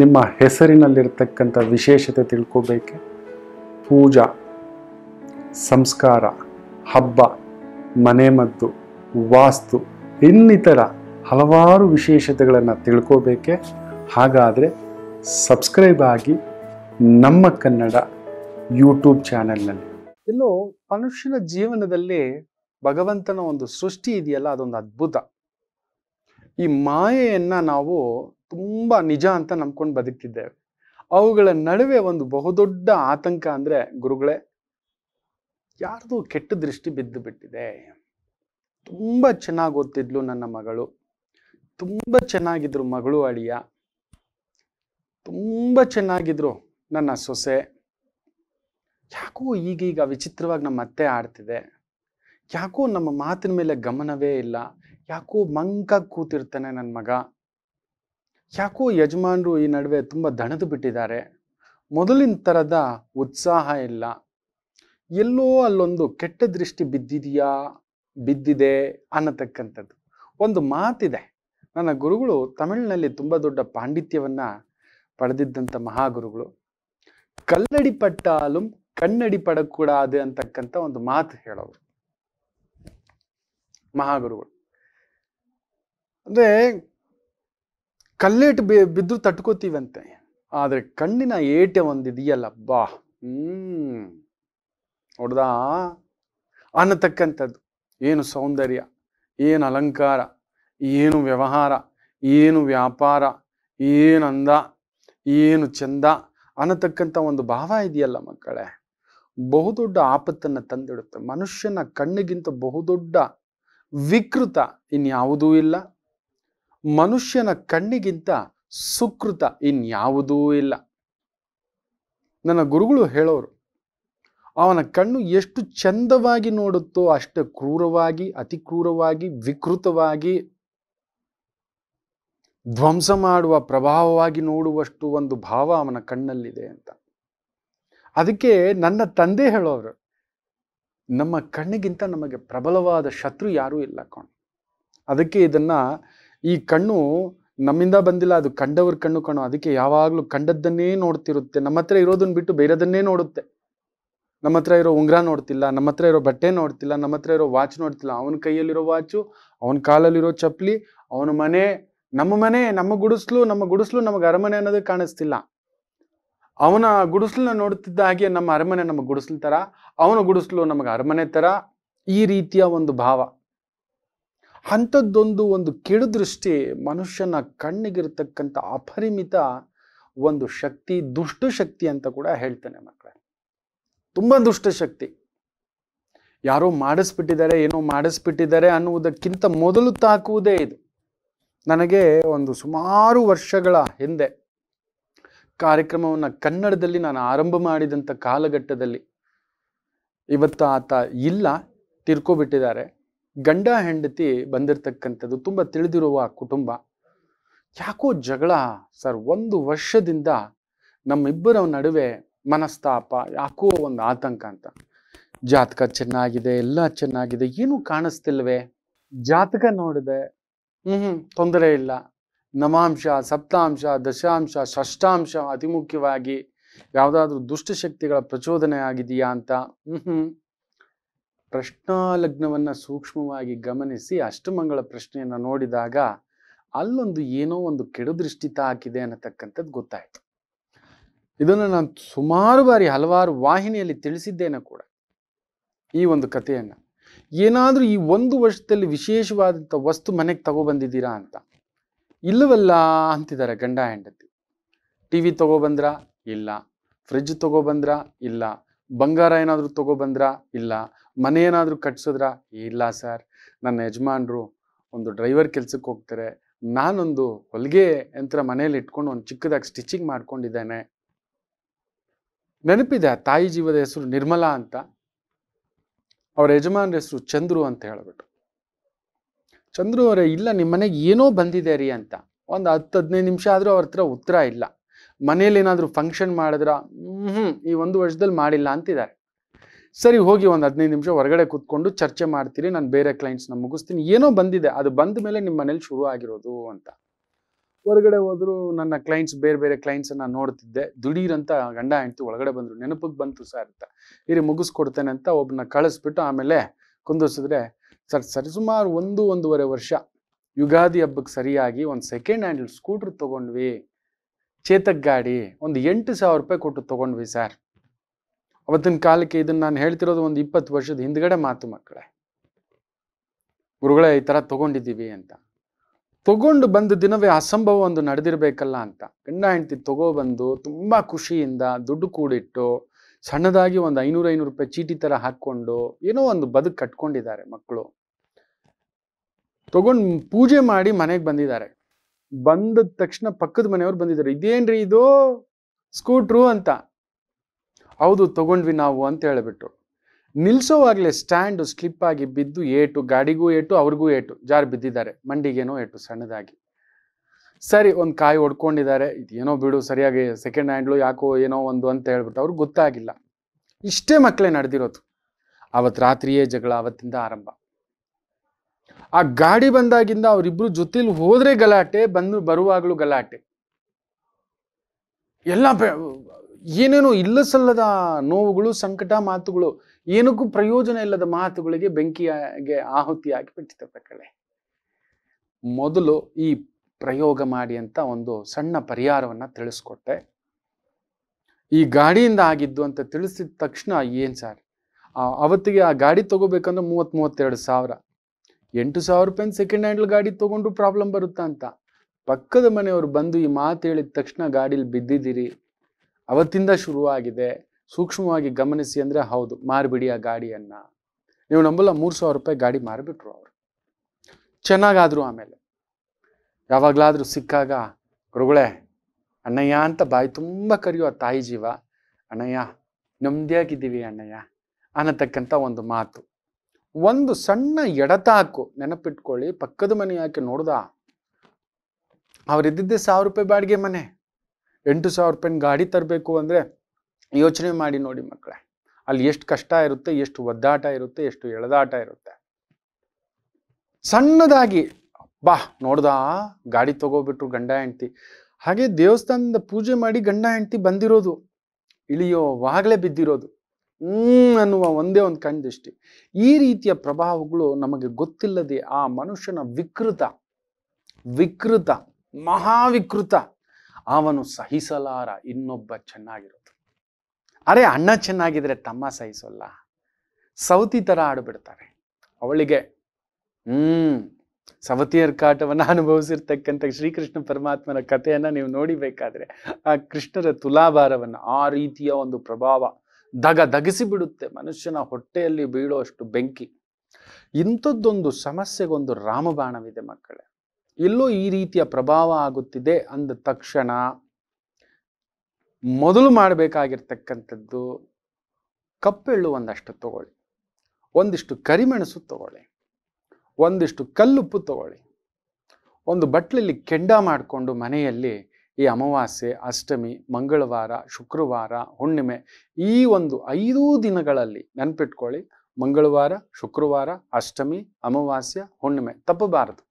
ನಿಮ್ಮ ಹೆಸರಿನಲ್ಲಿರ್ತಕ್ಕಂಥ ವಿಶೇಷತೆ ತಿಳ್ಕೋಬೇಕೆ ಪೂಜಾ ಸಂಸ್ಕಾರ ಹಬ್ಬ ಮನೆಮದ್ದು ವಾಸ್ತು ಇನ್ನಿತರ ಹಲವಾರು ವಿಶೇಷತೆಗಳನ್ನು ತಿಳ್ಕೋಬೇಕೆ ಹಾಗಾದರೆ ಸಬ್ಸ್ಕ್ರೈಬ್ ಆಗಿ ನಮ್ಮ ಕನ್ನಡ ಯೂಟ್ಯೂಬ್ ಚಾನೆಲ್ನಲ್ಲಿ ಇನ್ನು ಮನುಷ್ಯನ ಜೀವನದಲ್ಲಿ ಭಗವಂತನ ಒಂದು ಸೃಷ್ಟಿ ಇದೆಯಲ್ಲ ಅದೊಂದು ಅದ್ಭುತ ಈ ಮಾಯೆಯನ್ನು ನಾವು ತುಂಬ ನಿಜ ಅಂತ ನಂಬ್ಕೊಂಡು ಬದುಕ್ತಿದ್ದೇವೆ ಅವುಗಳ ನಡುವೆ ಒಂದು ಬಹುದೊಡ್ಡ ಆತಂಕ ಅಂದ್ರೆ ಗುರುಗಳೇ ಯಾರ್ದು ಕೆಟ್ಟ ದೃಷ್ಟಿ ಬಿದ್ದು ಬಿಟ್ಟಿದೆ ತುಂಬ ಚೆನ್ನಾಗಿ ಓದ್ತಿದ್ಲು ನನ್ನ ಮಗಳು ತುಂಬ ಚೆನ್ನಾಗಿದ್ರು ಮಗಳು ಅಳಿಯ ತುಂಬ ಚೆನ್ನಾಗಿದ್ರು ನನ್ನ ಸೊಸೆ ಯಾಕೋ ಈಗೀಗ ವಿಚಿತ್ರವಾಗಿ ನಮ್ಮ ಅತ್ತೆ ಆಡ್ತಿದೆ ಯಾಕೋ ನಮ್ಮ ಮಾತಿನ ಮೇಲೆ ಗಮನವೇ ಇಲ್ಲ ಯಾಕೋ ಮಂಕಾಗಿ ಕೂತಿರ್ತಾನೆ ನನ್ನ ಮಗ ಯಾಕೋ ಯಜಮಾನರು ಈ ನಡುವೆ ತುಂಬ ದಣದು ಬಿಟ್ಟಿದ್ದಾರೆ ಮೊದಲಿನ ಥರದ ಉತ್ಸಾಹ ಇಲ್ಲ ಎಲ್ಲೋ ಅಲ್ಲೊಂದು ಕೆಟ್ಟ ದೃಷ್ಟಿ ಬಿದ್ದಿದೆಯಾ ಬಿದ್ದಿದೆ ಅನ್ನತಕ್ಕಂಥದ್ದು ಒಂದು ಮಾತಿದೆ ನನ್ನ ಗುರುಗಳು ತಮಿಳಿನಲ್ಲಿ ತುಂಬ ದೊಡ್ಡ ಪಾಂಡಿತ್ಯವನ್ನು ಪಡೆದಿದ್ದಂಥ ಮಹಾಗುರುಗಳು ಕಲ್ಲಡಿ ಪಟ್ಟಾಲು ಕನ್ನಡಿ ಅದು ಅಂತಕ್ಕಂಥ ಒಂದು ಮಾತು ಹೇಳೋರು ಮಹಾಗುರುಗಳು ಅಂದರೆ ಕಲ್ಲೇಟು ಬಿದ್ದು ತಟ್ಕೋತೀವಂತೆ ಆದರೆ ಕಣ್ಣಿನ ಏಟೆ ಒಂದಿದೆಯಲ್ಲ ಬಾ ಹ್ಮ್ ಹೊಡೆದ ಅನ್ನತಕ್ಕಂಥದ್ದು ಏನು ಸೌಂದರ್ಯ ಏನು ಅಲಂಕಾರ ಏನು ವ್ಯವಹಾರ ಏನು ವ್ಯಾಪಾರ ಏನು ಅಂದ ಏನು ಚಂದ ಅನ್ನತಕ್ಕಂಥ ಒಂದು ಭಾವ ಇದೆಯಲ್ಲ ಮಕ್ಕಳೇ ಬಹುದೊಡ್ಡ ಆಪತ್ತನ್ನು ತಂದಿಡುತ್ತೆ ಮನುಷ್ಯನ ಕಣ್ಣಿಗಿಂತ ಬಹುದೊಡ್ಡ ವಿಕೃತ ಇನ್ಯಾವುದೂ ಇಲ್ಲ ಮನುಷ್ಯನ ಕಣ್ಣಿಗಿಂತ ಸುಕೃತ ಇನ್ಯಾವುದೂ ಇಲ್ಲ ನನ್ನ ಗುರುಗಳು ಹೇಳೋರು ಅವನ ಕಣ್ಣು ಎಷ್ಟು ಚಂದವಾಗಿ ನೋಡುತ್ತೋ ಅಷ್ಟು ಕ್ರೂರವಾಗಿ ಅತಿ ಕ್ರೂರವಾಗಿ ವಿಕೃತವಾಗಿ ಧ್ವಂಸ ಮಾಡುವ ಪ್ರಭಾವವಾಗಿ ನೋಡುವಷ್ಟು ಒಂದು ಭಾವ ಅವನ ಕಣ್ಣಲ್ಲಿದೆ ಅಂತ ಅದಕ್ಕೆ ನನ್ನ ತಂದೆ ಹೇಳೋರು ನಮ್ಮ ಕಣ್ಣಿಗಿಂತ ನಮಗೆ ಪ್ರಬಲವಾದ ಶತ್ರು ಯಾರೂ ಇಲ್ಲ ಕಣ ಅದಕ್ಕೆ ಇದನ್ನ ಈ ಕಣ್ಣು ನಮ್ಮಿಂದ ಬಂದಿಲ್ಲ ಅದು ಕಂಡವ್ರ ಕಣ್ಣು ಕಣ್ಣು ಅದಕ್ಕೆ ಯಾವಾಗಲೂ ಕಂಡದ್ದನ್ನೇ ನೋಡ್ತಿರುತ್ತೆ ನಮ್ಮ ಹತ್ರ ಇರೋದನ್ನ ಬಿಟ್ಟು ಬೇರೆದನ್ನೇ ನೋಡುತ್ತೆ ನಮ್ಮ ಹತ್ರ ಇರೋ ಉಂಗ್ರ ನೋಡ್ತಿಲ್ಲ ನಮ್ಮ ಹತ್ರ ಇರೋ ಬಟ್ಟೆ ನೋಡ್ತಿಲ್ಲ ನಮ್ಮ ಹತ್ರ ಇರೋ ವಾಚ್ ನೋಡ್ತಿಲ್ಲ ಅವನ ಕೈಯಲ್ಲಿರೋ ವಾಚು ಅವನ ಕಾಲಲ್ಲಿರೋ ಚಪ್ಪಲಿ ಅವನ ಮನೆ ನಮ್ಮ ಮನೆ ನಮ್ಮ ಗುಡಿಸ್ಲು ನಮ್ಮ ಗುಡಿಸ್ಲು ನಮಗೆ ಅರಮನೆ ಅನ್ನೋದು ಕಾಣಿಸ್ತಿಲ್ಲ ಅವನ ಗುಡಿಸ್ಲನ್ನ ನೋಡ್ತಿದ್ದ ಹಾಗೆ ನಮ್ಮ ಅರಮನೆ ನಮ್ಮ ಗುಡಿಸ್ಲು ತರ ಅವನ ಗುಡಿಸ್ಲು ನಮಗೆ ಅರಮನೆ ತರ ಈ ರೀತಿಯ ಒಂದು ಭಾವ ಅಂಥದ್ದೊಂದು ಒಂದು ದೃಷ್ಟಿ ಮನುಷ್ಯನ ಕಣ್ಣಿಗಿರ್ತಕ್ಕಂಥ ಅಪರಿಮಿತ ಒಂದು ಶಕ್ತಿ ದುಷ್ಟಶಕ್ತಿ ಅಂತ ಕೂಡ ಹೇಳ್ತೇನೆ ಮಕ್ಕಳೇ ತುಂಬ ದುಷ್ಟಶಕ್ತಿ ಯಾರೋ ಮಾಡಿಸ್ಬಿಟ್ಟಿದ್ದಾರೆ ಏನೋ ಮಾಡಿಸ್ಬಿಟ್ಟಿದ್ದಾರೆ ಅನ್ನುವುದಕ್ಕಿಂತ ಮೊದಲು ತಾಕುವುದೇ ಇದು ನನಗೆ ಒಂದು ಸುಮಾರು ವರ್ಷಗಳ ಹಿಂದೆ ಕಾರ್ಯಕ್ರಮವನ್ನು ಕನ್ನಡದಲ್ಲಿ ನಾನು ಆರಂಭ ಮಾಡಿದಂಥ ಕಾಲಘಟ್ಟದಲ್ಲಿ ಇವತ್ತು ಆತ ಇಲ್ಲ ತಿರ್ಕೊಬಿಟ್ಟಿದ್ದಾರೆ ಗಂಡ ಹೆಂಡತಿ ಬಂದಿರತಕ್ಕಂಥದ್ದು ತುಂಬ ತಿಳಿದಿರುವ ಕುಟುಂಬ ಯಾಕೋ ಜಗಳ ಸರ್ ಒಂದು ವರ್ಷದಿಂದ ನಮ್ಮಿಬ್ಬರ ನಡುವೆ ಮನಸ್ತಾಪ ಯಾಕೋ ಒಂದು ಆತಂಕ ಅಂತ ಜಾತಕ ಚೆನ್ನಾಗಿದೆ ಎಲ್ಲ ಚೆನ್ನಾಗಿದೆ ಏನು ಕಾಣಿಸ್ತಿಲ್ವೇ ಜಾತಕ ನೋಡಿದೆ ಹ್ಞೂ ತೊಂದರೆ ಇಲ್ಲ ನಮಾಂಶ ಸಪ್ತಾಂಶ ದಶಾಂಶ ಷಷ್ಟಾಂಶ ಅತಿ ಮುಖ್ಯವಾಗಿ ಯಾವುದಾದ್ರೂ ದುಷ್ಟಶಕ್ತಿಗಳ ಪ್ರಚೋದನೆ ಆಗಿದೆಯಾ ಅಂತ ಹ್ಞೂ ಪ್ರಶ್ನಾ ಸೂಕ್ಷ್ಮವಾಗಿ ಗಮನಿಸಿ ಅಷ್ಟಮಂಗಳ ಪ್ರಶ್ನೆಯನ್ನು ನೋಡಿದಾಗ ಅಲ್ಲೊಂದು ಏನೋ ಒಂದು ಕೆಡದೃಷ್ಟಿತ ತಾಕಿದೆ ಅನ್ನತಕ್ಕಂಥದ್ದು ಗೊತ್ತಾಯಿತು ಇದನ್ನು ನಾನು ಸುಮಾರು ಬಾರಿ ಹಲವಾರು ವಾಹಿನಿಯಲ್ಲಿ ತಿಳಿಸಿದ್ದೇನೆ ಕೂಡ ಈ ಒಂದು ಕಥೆಯನ್ನು ಏನಾದರೂ ಈ ಒಂದು ವರ್ಷದಲ್ಲಿ ವಿಶೇಷವಾದಂಥ ವಸ್ತು ಮನೆಗೆ ತಗೊಬಂದಿದ್ದೀರಾ ಅಂತ ಇಲ್ಲವಲ್ಲ ಅಂತಿದ್ದಾರೆ ಗಂಡ ಹೆಂಡತಿ ಟಿ ವಿ ಬಂದ್ರಾ ಇಲ್ಲ ಫ್ರಿಜ್ ಬಂದ್ರಾ ಇಲ್ಲ ಬಂಗಾರ ಏನಾದರೂ ಬಂದ್ರಾ ಇಲ್ಲ ಮನೆ ಏನಾದರೂ ಕಟ್ಸಿದ್ರ ಇಲ್ಲ ಸರ್ ನನ್ನ ಯಜಮಾನ್ರು ಒಂದು ಡ್ರೈವರ್ ಕೆಲ್ಸಕ್ಕೆ ಹೋಗ್ತಾರೆ ನಾನೊಂದು ಹೊಲಿಗೆ ಯಂತ್ರ ಮನೇಲಿ ಇಟ್ಕೊಂಡು ಒಂದು ಚಿಕ್ಕದಾಗಿ ಸ್ಟಿಚಿಂಗ್ ಮಾಡ್ಕೊಂಡಿದ್ದೇನೆ ನೆನಪಿದೆ ತಾಯಿ ಜೀವದ ಹೆಸರು ನಿರ್ಮಲಾ ಅಂತ ಅವ್ರ ಯಜಮಾನ್ರ ಹೆಸರು ಚಂದ್ರು ಅಂತ ಹೇಳ್ಬಿಟ್ಟು ಚಂದ್ರು ಅವರೇ ಇಲ್ಲ ನಿಮ್ಮ ಮನೆಗೆ ಏನೋ ಬಂದಿದೆ ರೀ ಅಂತ ಒಂದು ಹತ್ತು ಹದಿನೈದು ನಿಮಿಷ ಆದರೂ ಅವ್ರ ಹತ್ರ ಉತ್ತರ ಇಲ್ಲ ಮನೇಲಿ ಏನಾದರೂ ಫಂಕ್ಷನ್ ಮಾಡಿದ್ರ ಹ್ಞೂ ಈ ಒಂದು ವರ್ಷದಲ್ಲಿ ಮಾಡಿಲ್ಲ ಅಂತಿದ್ದಾರೆ ಸರಿ ಹೋಗಿ ಒಂದು ಹದಿನೈದು ನಿಮಿಷ ಹೊರಗಡೆ ಕೂತ್ಕೊಂಡು ಚರ್ಚೆ ಮಾಡ್ತೀರಿ ನಾನು ಬೇರೆ ಕ್ಲೈಂಟ್ಸ್ನ ಮುಗಿಸ್ತೀನಿ ಏನೋ ಬಂದಿದೆ ಅದು ಬಂದ ಮೇಲೆ ನಿಮ್ಮ ಮನೇಲಿ ಶುರು ಆಗಿರೋದು ಅಂತ ಹೊರಗಡೆ ಹೋದ್ರು ನನ್ನ ಕ್ಲೈಂಟ್ಸ್ ಬೇರೆ ಬೇರೆ ಕ್ಲೈಂಟ್ಸನ್ನು ನೋಡ್ತಿದ್ದೆ ದುಡೀರಂತ ಗಂಡ ಹೆಂಡ್ತಿ ಒಳಗಡೆ ಬಂದರು ನೆನಪಿಗೆ ಬಂತು ಸರ್ ಅಂತ ಇರಿ ಮುಗಿಸ್ಕೊಡ್ತೇನೆ ಅಂತ ಒಬ್ಬನ ಕಳಿಸ್ಬಿಟ್ಟು ಆಮೇಲೆ ಕುಂದಿಸಿದ್ರೆ ಸರ್ ಸರಿಸುಮಾರು ಒಂದು ಒಂದೂವರೆ ವರ್ಷ ಯುಗಾದಿ ಹಬ್ಬಕ್ಕೆ ಸರಿಯಾಗಿ ಒಂದು ಸೆಕೆಂಡ್ ಹ್ಯಾಂಡ್ ಸ್ಕೂಟ್ರ್ ತೊಗೊಂಡ್ವಿ ಚೇತಕ್ ಗಾಡಿ ಒಂದು ಎಂಟು ಸಾವಿರ ರೂಪಾಯಿ ಕೊಟ್ಟು ತಗೊಂಡ್ವಿ ಸರ್ ಅವತ್ತಿನ ಕಾಲಕ್ಕೆ ಇದನ್ನು ನಾನು ಹೇಳ್ತಿರೋದು ಒಂದು ಇಪ್ಪತ್ತು ವರ್ಷದ ಹಿಂದ್ಗಡೆ ಮಾತು ಮಕ್ಕಳೇ ಗುರುಗಳೇ ಈ ಥರ ತಗೊಂಡಿದ್ದೀವಿ ಅಂತ ತಗೊಂಡು ಬಂದ ದಿನವೇ ಅಸಂಭವ ಒಂದು ನಡೆದಿರಬೇಕಲ್ಲ ಅಂತ ಗಂಡ ಹೆಂಡತಿ ಬಂದು ತುಂಬ ಖುಷಿಯಿಂದ ದುಡ್ಡು ಕೂಡಿಟ್ಟು ಸಣ್ಣದಾಗಿ ಒಂದು ಐನೂರು ಐನೂರು ರೂಪಾಯಿ ಚೀಟಿ ಥರ ಹಾಕ್ಕೊಂಡು ಏನೋ ಒಂದು ಬದುಕು ಕಟ್ಕೊಂಡಿದ್ದಾರೆ ಮಕ್ಕಳು ತಗೊಂಡು ಪೂಜೆ ಮಾಡಿ ಮನೆಗೆ ಬಂದಿದ್ದಾರೆ ಬಂದ ತಕ್ಷಣ ಪಕ್ಕದ ಮನೆಯವ್ರು ಬಂದಿದ್ದಾರೆ ಇದೇನ್ರಿ ಇದು ಸ್ಕೂಟ್ರು ಅಂತ ಹೌದು ತಗೊಂಡ್ವಿ ನಾವು ಅಂತ ಹೇಳಿಬಿಟ್ಟು ನಿಲ್ಸೋವಾಗಲೇ ಸ್ಟ್ಯಾಂಡು ಸ್ಲಿಪ್ ಆಗಿ ಬಿದ್ದು ಏಟು ಗಾಡಿಗೂ ಏಟು ಅವ್ರಿಗೂ ಏಟು ಜಾರು ಬಿದ್ದಿದ್ದಾರೆ ಮಂಡಿಗೇನೋ ಏಟು ಸಣ್ಣದಾಗಿ ಸರಿ ಒಂದು ಕಾಯಿ ಹೊಡ್ಕೊಂಡಿದ್ದಾರೆ ಏನೋ ಬಿಡು ಸರಿಯಾಗಿ ಸೆಕೆಂಡ್ ಹ್ಯಾಂಡ್ಲು ಯಾಕೋ ಏನೋ ಒಂದು ಅಂತ ಹೇಳ್ಬಿಟ್ಟು ಅವ್ರಿಗೆ ಗೊತ್ತಾಗಿಲ್ಲ ಇಷ್ಟೇ ಮಕ್ಕಳೇ ನಡೆದಿರೋದು ಅವತ್ತು ರಾತ್ರಿಯೇ ಜಗಳ ಅವತ್ತಿಂದ ಆರಂಭ ಆ ಗಾಡಿ ಬಂದಾಗಿಂದ ಅವರಿಬ್ರು ಜೊತೆಲಿ ಹೋದ್ರೆ ಗಲಾಟೆ ಬಂದು ಬರುವಾಗಲೂ ಗಲಾಟೆ ಎಲ್ಲ ಏನೇನೋ ಇಲ್ಲಸಲ್ಲದ ನೋವುಗಳು ಸಂಕಟ ಮಾತುಗಳು ಏನಕ್ಕೂ ಪ್ರಯೋಜನ ಇಲ್ಲದ ಮಾತುಗಳಿಗೆ ಬೆಂಕಿಯಾಗೆ ಆಹುತಿಯಾಗಿ ಬಿಟ್ಟಿದೆ ಕಳೆ ಮೊದಲು ಈ ಪ್ರಯೋಗ ಮಾಡಿ ಅಂತ ಒಂದು ಸಣ್ಣ ಪರಿಹಾರವನ್ನು ತಿಳಿಸ್ಕೊಟ್ಟೆ ಈ ಗಾಡಿಯಿಂದ ಆಗಿದ್ದು ಅಂತ ತಿಳಿಸಿದ ತಕ್ಷಣ ಏನು ಸರ್ ಅವತ್ತಿಗೆ ಆ ಗಾಡಿ ತಗೋಬೇಕಂದ್ರೆ ಮೂವತ್ತು ಮೂವತ್ತೆರಡು ಸಾವಿರ ಎಂಟು ಸಾವಿರ ರೂಪಾಯಿ ಸೆಕೆಂಡ್ ಹ್ಯಾಂಡಲ್ ಗಾಡಿ ತೊಗೊಂಡು ಪ್ರಾಬ್ಲಮ್ ಬರುತ್ತಾ ಅಂತ ಪಕ್ಕದ ಮನೆಯವರು ಬಂದು ಈ ಮಾತು ಹೇಳಿದ ತಕ್ಷಣ ಗಾಡೀಲಿ ಬಿದ್ದಿದ್ದೀರಿ ಅವತ್ತಿಂದ ಶುರುವಾಗಿದೆ ಸೂಕ್ಷ್ಮವಾಗಿ ಗಮನಿಸಿ ಅಂದರೆ ಹೌದು ಮಾರಿಬಿಡಿ ಆ ಗಾಡಿಯನ್ನು ನೀವು ನಂಬಲ್ಲ ಮೂರು ಸಾವಿರ ರೂಪಾಯಿ ಗಾಡಿ ಮಾರಿಬಿಟ್ರು ಅವರು ಚೆನ್ನಾಗಾದರೂ ಆಮೇಲೆ ಯಾವಾಗಲಾದರೂ ಸಿಕ್ಕಾಗ ಗುರುಗಳೇ ಅಣ್ಣಯ್ಯ ಅಂತ ಬಾಯಿ ತುಂಬ ಕರೆಯುವ ತಾಯಿ ಜೀವ ಅಣ್ಣಯ್ಯ ನೆಮ್ಮದಿಯಾಗಿದ್ದೀವಿ ಅಣ್ಣಯ್ಯ ಅನ್ನತಕ್ಕಂಥ ಒಂದು ಮಾತು ಒಂದು ಸಣ್ಣ ಎಡತಾಕು ನೆನಪಿಟ್ಕೊಳ್ಳಿ ಪಕ್ಕದ ಮನೆ ಯಾಕೆ ನೋಡ್ದ ಅವರಿದ್ದಿದ್ದೆ ಸಾವಿರ ರೂಪಾಯಿ ಬಾಡಿಗೆ ಮನೆ ಎಂಟು ಸಾವಿರ ರೂಪಾಯಿನ ಗಾಡಿ ತರಬೇಕು ಅಂದರೆ ಯೋಚನೆ ಮಾಡಿ ನೋಡಿ ಮಕ್ಕಳೇ ಅಲ್ಲಿ ಎಷ್ಟು ಕಷ್ಟ ಇರುತ್ತೆ ಎಷ್ಟು ಒದ್ದಾಟ ಇರುತ್ತೆ ಎಷ್ಟು ಎಳೆದಾಟ ಇರುತ್ತೆ ಸಣ್ಣದಾಗಿ ಬಾ ನೋಡ್ದ ಗಾಡಿ ತಗೋಬಿಟ್ರು ಗಂಡ ಹೆಂಡ್ತಿ ಹಾಗೆ ದೇವಸ್ಥಾನದ ಪೂಜೆ ಮಾಡಿ ಗಂಡ ಹೆಂಡ್ತಿ ಬಂದಿರೋದು ಇಳಿಯೋ ಬಿದ್ದಿರೋದು ಅನ್ನುವ ಒಂದೇ ಒಂದು ಕಣ್ದೃಷ್ಟಿ ಈ ರೀತಿಯ ಪ್ರಭಾವಗಳು ನಮಗೆ ಗೊತ್ತಿಲ್ಲದೆ ಆ ಮನುಷ್ಯನ ವಿಕೃತ ವಿಕೃತ ಮಹಾವಿಕೃತ ಅವನು ಸಹಿಸಲಾರ ಇನ್ನೊಬ್ಬ ಚೆನ್ನಾಗಿರೋದು ಅರೆ ಅಣ್ಣ ಚೆನ್ನಾಗಿದ್ರೆ ತಮ್ಮ ಸಹಿಸೋಲ್ಲ ಸವತಿ ಥರ ಆಡುಬಿಡ್ತಾರೆ ಅವಳಿಗೆ ಹ್ಮ್ ಸವತಿಯರ್ ಕಾಟವನ್ನು ಅನುಭವಿಸಿರ್ತಕ್ಕಂಥ ಶ್ರೀಕೃಷ್ಣ ಪರಮಾತ್ಮನ ಕಥೆಯನ್ನು ನೀವು ನೋಡಿಬೇಕಾದ್ರೆ ಆ ಕೃಷ್ಣರ ತುಲಾಭಾರವನ್ನು ಆ ರೀತಿಯ ಒಂದು ಪ್ರಭಾವ ದಗ ದಗಿಸಿ ಬಿಡುತ್ತೆ ಮನುಷ್ಯನ ಹೊಟ್ಟೆಯಲ್ಲಿ ಬೀಳುವಷ್ಟು ಬೆಂಕಿ ಇಂಥದ್ದೊಂದು ಸಮಸ್ಯೆಗೊಂದು ರಾಮಬಾಣವಿದೆ ಮಕ್ಕಳೇ ಎಲ್ಲೋ ಈ ರೀತಿಯ ಪ್ರಭಾವ ಆಗುತ್ತಿದೆ ಅಂದ ತಕ್ಷಣ ಮೊದಲು ಮಾಡಬೇಕಾಗಿರ್ತಕ್ಕಂಥದ್ದು ಕಪ್ಪೆಳ್ಳು ಒಂದಷ್ಟು ತಗೊಳ್ಳಿ ಒಂದಿಷ್ಟು ಕರಿಮೆಣಸು ತಗೊಳ್ಳಿ ಒಂದಿಷ್ಟು ಕಲ್ಲುಪ್ಪು ತಗೊಳ್ಳಿ ಒಂದು ಬಟ್ಲಲ್ಲಿ ಕೆಂಡ ಮಾಡಿಕೊಂಡು ಮನೆಯಲ್ಲಿ ಈ ಅಮಾವಾಸ್ಯೆ ಅಷ್ಟಮಿ ಮಂಗಳವಾರ ಶುಕ್ರವಾರ ಹುಣ್ಣಿಮೆ ಈ ಒಂದು ಐದು ದಿನಗಳಲ್ಲಿ ನೆನಪಿಟ್ಕೊಳ್ಳಿ ಮಂಗಳವಾರ ಶುಕ್ರವಾರ ಅಷ್ಟಮಿ ಅಮಾವಾಸ್ಯ ಹುಣ್ಣಿಮೆ ತಪ್ಪಬಾರದು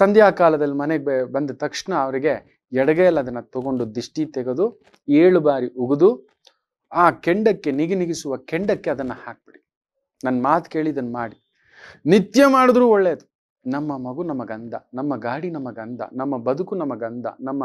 ಸಂಧ್ಯಾಕಾಲದಲ್ಲಿ ಮನೆಗೆ ಬಂದ ತಕ್ಷಣ ಅವರಿಗೆ ಎಡಗೈಯಲ್ಲಿ ಅದನ್ನು ತಗೊಂಡು ದಿಷ್ಟಿ ತೆಗೆದು ಏಳು ಬಾರಿ ಉಗಿದು ಆ ಕೆಂಡಕ್ಕೆ ನಿಗಿಸುವ ಕೆಂಡಕ್ಕೆ ಅದನ್ನು ಹಾಕ್ಬಿಡಿ ನನ್ನ ಮಾತು ಕೇಳಿ ಇದನ್ನು ಮಾಡಿ ನಿತ್ಯ ಮಾಡಿದ್ರೂ ಒಳ್ಳೆಯದು ನಮ್ಮ ಮಗು ನಮಗಂಧ ನಮ್ಮ ಗಾಡಿ ನಮಗಂಧ ನಮ್ಮ ಬದುಕು ನಮಗಂಧ ನಮ್ಮ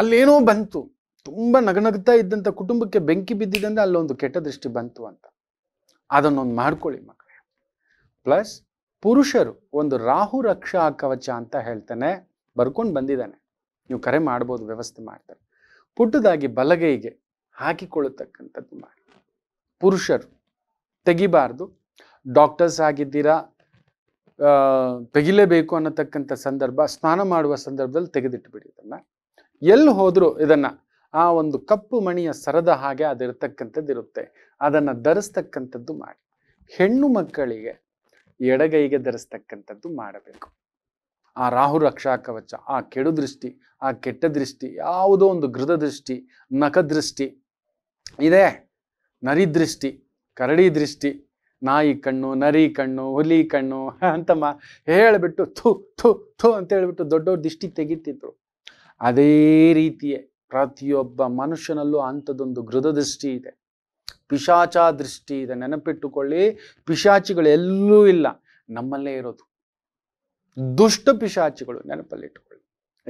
ಅಲ್ಲೇನೋ ಬಂತು ತುಂಬ ನಗನಗ್ತಾ ಇದ್ದಂಥ ಕುಟುಂಬಕ್ಕೆ ಬೆಂಕಿ ಬಿದ್ದಿದ್ದಂದ್ರೆ ಅಲ್ಲೊಂದು ಕೆಟ್ಟ ದೃಷ್ಟಿ ಬಂತು ಅಂತ ಅದನ್ನೊಂದು ಮಾಡ್ಕೊಳ್ಳಿ ಮಕ್ಕಳೇ ಪ್ಲಸ್ ಪುರುಷರು ಒಂದು ರಾಹು ರಕ್ಷಾ ಕವಚ ಅಂತ ಹೇಳ್ತಾನೆ ಬರ್ಕೊಂಡು ಬಂದಿದ್ದಾನೆ ನೀವು ಕರೆ ಮಾಡ್ಬೋದು ವ್ಯವಸ್ಥೆ ಮಾಡ್ತಾರೆ ಪುಟ್ಟದಾಗಿ ಬಲಗೈಗೆ ಹಾಕಿಕೊಳ್ಳತಕ್ಕಂಥದ್ದು ಮಾಡಿ ಪುರುಷರು ತೆಗಿಬಾರ್ದು ಡಾಕ್ಟರ್ಸ್ ಆಗಿದ್ದೀರಾ ತೆಗಿಲೇಬೇಕು ಅನ್ನತಕ್ಕಂಥ ಸಂದರ್ಭ ಸ್ನಾನ ಮಾಡುವ ಸಂದರ್ಭದಲ್ಲಿ ತೆಗೆದಿಟ್ಟುಬಿಡಿ ಇದನ್ನು ಎಲ್ಲಿ ಹೋದರೂ ಇದನ್ನು ಆ ಒಂದು ಕಪ್ಪು ಮಣಿಯ ಸರದ ಹಾಗೆ ಅದಿರತಕ್ಕಂಥದ್ದು ಇರುತ್ತೆ ಅದನ್ನು ಧರಿಸ್ತಕ್ಕಂಥದ್ದು ಮಾಡಿ ಹೆಣ್ಣು ಮಕ್ಕಳಿಗೆ ಎಡಗೈಗೆ ಧರಿಸ್ತಕ್ಕಂಥದ್ದು ಮಾಡಬೇಕು ಆ ರಾಹು ರಕ್ಷಾ ಕವಚ ಆ ಕೆಡು ದೃಷ್ಟಿ ಆ ಕೆಟ್ಟ ದೃಷ್ಟಿ ಯಾವುದೋ ಒಂದು ಘೃತ ದೃಷ್ಟಿ ದೃಷ್ಟಿ ಇದೆ ನರಿದೃಷ್ಟಿ ಕರಡಿ ದೃಷ್ಟಿ ನಾಯಿ ಕಣ್ಣು ನರಿ ಕಣ್ಣು ಹುಲಿ ಕಣ್ಣು ಅಂತ ಮಾ ಹೇಳಿಬಿಟ್ಟು ಥು ಥು ಥು ಅಂತ ಹೇಳ್ಬಿಟ್ಟು ದೊಡ್ಡವ್ರ ದಿಷ್ಟಿ ತೆಗಿತಿದ್ರು ಅದೇ ರೀತಿಯೇ ಪ್ರತಿಯೊಬ್ಬ ಮನುಷ್ಯನಲ್ಲೂ ಅಂಥದ್ದೊಂದು ದೃಷ್ಟಿ ಇದೆ ಪಿಶಾಚ ದೃಷ್ಟಿ ಇದೆ ನೆನಪಿಟ್ಟುಕೊಳ್ಳಿ ಪಿಶಾಚಿಗಳು ಎಲ್ಲೂ ಇಲ್ಲ ನಮ್ಮಲ್ಲೇ ಇರೋದು ದುಷ್ಟ ಪಿಶಾಚಿಗಳು ನೆನಪಲ್ಲಿಟ್ಟುಕೊಳ್ಳಿ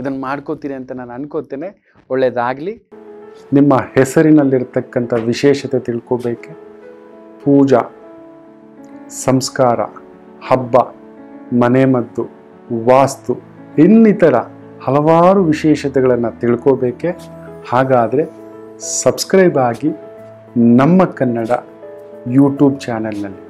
ಇದನ್ನು ಮಾಡ್ಕೋತೀರಿ ಅಂತ ನಾನು ಅನ್ಕೋತೇನೆ ಒಳ್ಳೆಯದಾಗಲಿ ನಿಮ್ಮ ಹೆಸರಿನಲ್ಲಿರ್ತಕ್ಕಂಥ ವಿಶೇಷತೆ ತಿಳ್ಕೋಬೇಕೆ ಪೂಜಾ ಸಂಸ್ಕಾರ ಹಬ್ಬ ಮನೆಮದ್ದು ವಾಸ್ತು ಇನ್ನಿತರ ಹಲವಾರು ವಿಶೇಷತೆಗಳನ್ನು ತಿಳ್ಕೋಬೇಕೆ ಹಾಗಾದರೆ ಸಬ್ಸ್ಕ್ರೈಬ್ ಆಗಿ ನಮ್ಮ ಕನ್ನಡ ಯೂಟ್ಯೂಬ್ ಚಾನಲ್ನಲ್ಲಿ